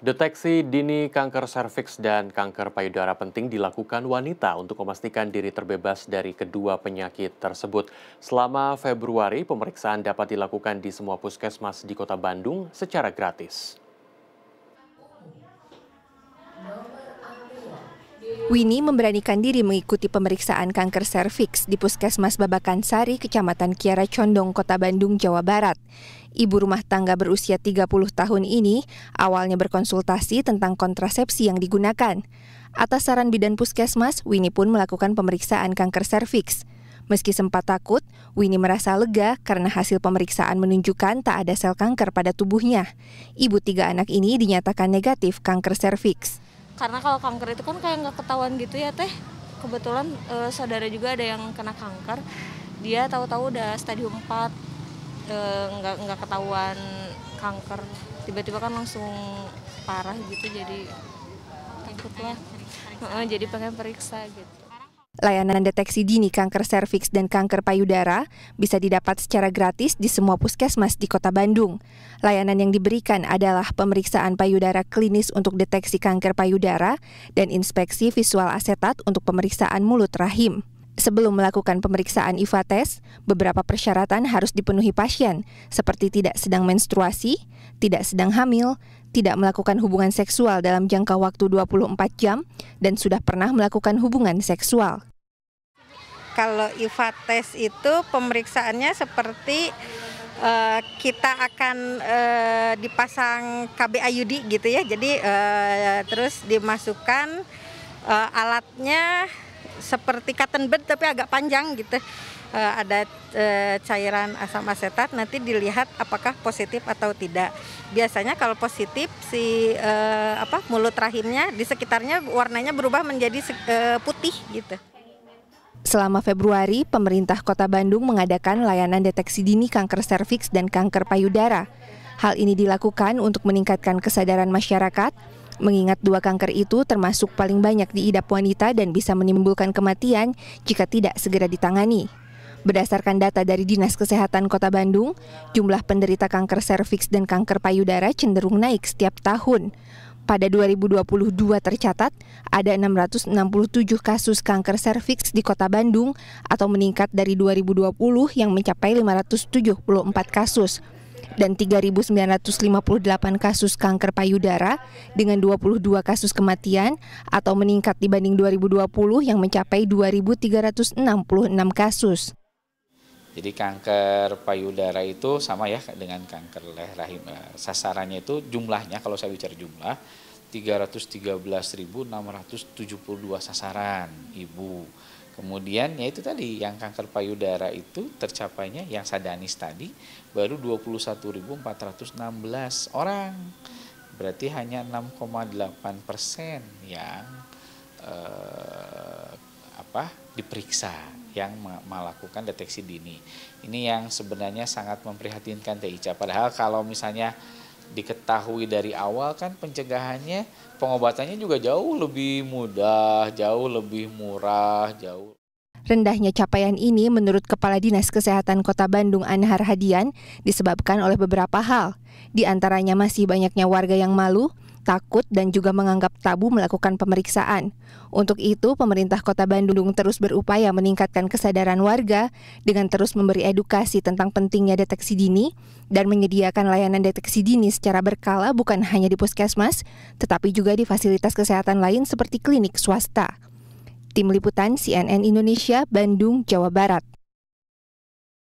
Deteksi dini kanker serviks dan kanker payudara penting dilakukan wanita untuk memastikan diri terbebas dari kedua penyakit tersebut. Selama Februari, pemeriksaan dapat dilakukan di semua puskesmas di Kota Bandung secara gratis. Winnie memberanikan diri mengikuti pemeriksaan kanker serviks di Puskesmas Babakan Sari, Kecamatan Kiara Condong, Kota Bandung, Jawa Barat. Ibu rumah tangga berusia 30 tahun ini awalnya berkonsultasi tentang kontrasepsi yang digunakan. Atas saran bidan puskesmas, Winnie pun melakukan pemeriksaan kanker serviks. Meski sempat takut, Winnie merasa lega karena hasil pemeriksaan menunjukkan tak ada sel kanker pada tubuhnya. Ibu tiga anak ini dinyatakan negatif kanker serviks karena kalau kanker itu kan kayak nggak ketahuan gitu ya teh kebetulan e, saudara juga ada yang kena kanker dia tahu-tahu udah stadium 4 eh, nggak e, nggak ketahuan kanker tiba-tiba kan langsung parah gitu jadi takut jadi pengen periksa gitu Layanan deteksi dini kanker serviks dan kanker payudara bisa didapat secara gratis di semua puskesmas di Kota Bandung. Layanan yang diberikan adalah pemeriksaan payudara klinis untuk deteksi kanker payudara dan inspeksi visual asetat untuk pemeriksaan mulut rahim. Sebelum melakukan pemeriksaan IVA test, beberapa persyaratan harus dipenuhi pasien, seperti tidak sedang menstruasi, tidak sedang hamil, tidak melakukan hubungan seksual dalam jangka waktu 24 jam, dan sudah pernah melakukan hubungan seksual. Kalau IVA test itu pemeriksaannya seperti uh, kita akan uh, dipasang KB ayudi gitu ya, jadi uh, terus dimasukkan uh, alatnya seperti cotton bud tapi agak panjang gitu uh, ada uh, cairan asam asetat nanti dilihat apakah positif atau tidak biasanya kalau positif si uh, apa mulut rahimnya di sekitarnya warnanya berubah menjadi uh, putih gitu Selama Februari, pemerintah Kota Bandung mengadakan layanan deteksi dini kanker serviks dan kanker payudara. Hal ini dilakukan untuk meningkatkan kesadaran masyarakat Mengingat dua kanker itu termasuk paling banyak diidap wanita dan bisa menimbulkan kematian jika tidak segera ditangani. Berdasarkan data dari Dinas Kesehatan Kota Bandung, jumlah penderita kanker serviks dan kanker payudara cenderung naik setiap tahun. Pada 2022 tercatat ada 667 kasus kanker serviks di Kota Bandung atau meningkat dari 2020 yang mencapai 574 kasus dan 3.958 kasus kanker payudara dengan 22 kasus kematian atau meningkat dibanding 2020 yang mencapai 2.366 kasus. Jadi kanker payudara itu sama ya dengan kanker rahim. Eh, sasarannya itu jumlahnya kalau saya bicara jumlah 313.672 sasaran ibu Kemudian ya itu tadi yang kanker payudara itu tercapainya yang sadanis tadi baru 21.416 orang. Berarti hanya 6,8 persen yang eh, apa diperiksa yang melakukan deteksi dini. Ini yang sebenarnya sangat memprihatinkan TICA. Padahal kalau misalnya diketahui dari awal kan pencegahannya pengobatannya juga jauh lebih mudah, jauh lebih murah, jauh. Rendahnya capaian ini menurut Kepala Dinas Kesehatan Kota Bandung Anhar Hadian disebabkan oleh beberapa hal. Di antaranya masih banyaknya warga yang malu, takut dan juga menganggap tabu melakukan pemeriksaan. Untuk itu, pemerintah Kota Bandung terus berupaya meningkatkan kesadaran warga dengan terus memberi edukasi tentang pentingnya deteksi dini dan menyediakan layanan deteksi dini secara berkala bukan hanya di puskesmas, tetapi juga di fasilitas kesehatan lain seperti klinik swasta. Tim Liputan CNN Indonesia, Bandung, Jawa Barat.